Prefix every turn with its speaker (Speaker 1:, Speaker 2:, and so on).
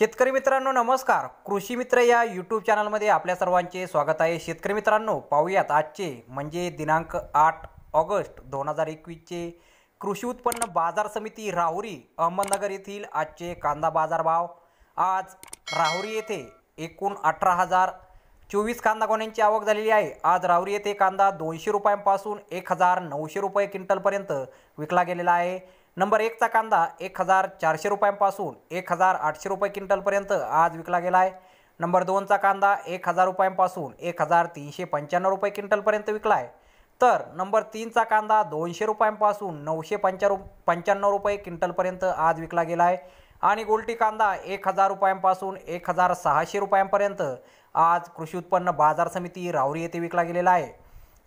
Speaker 1: शेतकरी मित्रांनो नमस्कार कृषी मित्र या यूट्यूब चॅनलमध्ये आपल्या सर्वांचे स्वागत आहे शेतकरी मित्रांनो पाहूयात आजचे म्हणजे दिनांक आठ ऑगस्ट दोन हजार एकवीसचे कृषी उत्पन्न बाजार समिती राहुरी अहमदनगर येथील आजचे कांदा बाजार भाव आज राहुरी येथे एकूण अठरा हजार चोवीस कांदा गोण्यांची आवक झालेली आहे आज राहुरी येथे कांदा दोनशे रुपयांपासून एक हजार नऊशे रुपये क्विंटलपर्यंत विकला गेलेला आहे नंबर एकचा कांदा एक हजार चारशे रुपयांपासून एक हजार आठशे रुपये क्विंटलपर्यंत आज विकला गेला आहे नंबर दोनचा कांदा एक हजार रुपयांपासून एक हजार तीनशे पंच्याण्णव रुपये क्विंटलपर्यंत विकला आहे तर नंबर तीनचा कांदा दोनशे रुपयांपासून नऊशे पंच्या पंच्याण्णव रुपये क्विंटलपर्यंत आज विकला गेला आहे आणि गोलटी कांदा एक हजार रुपयांपासून एक हजार सहाशे रुपयांपर्यंत आज कृषी उत्पन्न बाजार समिती रावरी येथे विकला गेलेला आहे